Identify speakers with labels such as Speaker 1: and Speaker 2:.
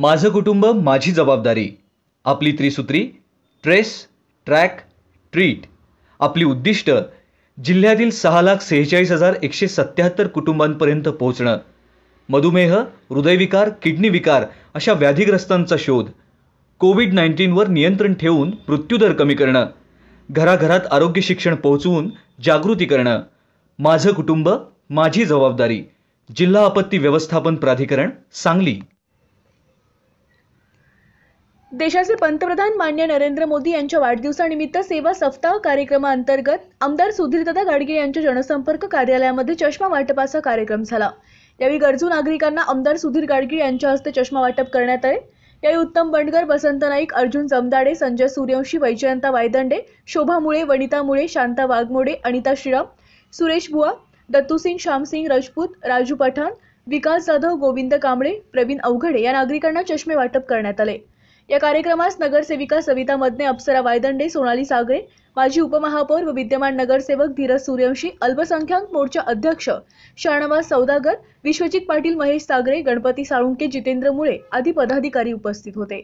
Speaker 1: माझं कुटुंब माझी जबाबदारी आपली त्रिसूत्री ट्रेस ट्रॅक ट्रीट आपली उद्दिष्ट जिल्ह्यातील सहा लाख सेहेचाळीस हजार एकशे सत्त्याहत्तर कुटुंबांपर्यंत पोहोचणं मधुमेह हृदयविकार किडनी विकार अशा व्याधीग्रस्तांचा शोध कोविड नाईन्टीनवर नियंत्रण ठेवून मृत्यूदर कमी करणं घराघरात आरोग्य शिक्षण पोहोचवून जागृती करणं माझं कुटुंब माझी जबाबदारी जिल्हा आपत्ती व्यवस्थापन प्राधिकरण सांगली
Speaker 2: देशाचे पंतप्रधान मान्य नरेंद्र मोदी यांच्या वाढदिवसानिमित्त सेवा सप्ताह कार्यक्रमाअंतर्गत आमदार सुधीरदादा गाडगे यांच्या जनसंपर्क कार्यालयामध्ये चष्मा वाटपाचा कार्यक्रम झाला यावेळी गरजू नागरिकांना आमदार सुधीर गाडगे यांच्या हस्ते चष्मा वाटप करण्यात आले यावेळी उत्तम बंडगर वसंत नाईक अर्जुन जमदाडे संजय सूर्यवंशी वैजयंता वायदंडे शोभा मुळे वनिता मुळे शांता वाघमोडे अनिता श्रीराम सुरेश बुवा दत्तूसिंग श्यामसिंग राजपूत राजू पठाण विकास जाधव गोविंद कांबळे प्रवीण अवघडे या नागरिकांना चष्मे वाटप करण्यात आले या कार्यक्रमास नगरसेविका सविता मदने अप्सरा वायदंडे सोनाली सागरे माजी उपमहापौर व विद्यमान नगरसेवक धीरज सूर्यवंशी अल्पसंख्याक मोर्चा अध्यक्ष शाहनवाज सौदागर विश्वजित पाटील महेश सागरे गणपती साळुंके जितेंद्र मुळे आदी पदाधिकारी उपस्थित होते